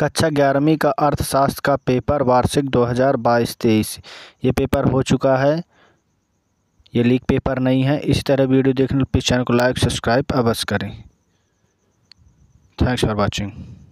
कक्षा ग्यारहवीं का अर्थशास्त्र का पेपर वार्षिक दो हज़ार बाईस तेईस ये पेपर हो चुका है ये लीक पेपर नहीं है इसी तरह वीडियो देखने पर चैनल को लाइक सब्सक्राइब अवश्य करें थैंक्स फॉर वॉचिंग